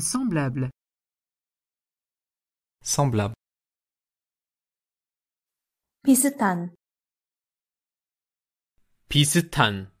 Semblable. Semblable. Pisitan. Pisitan.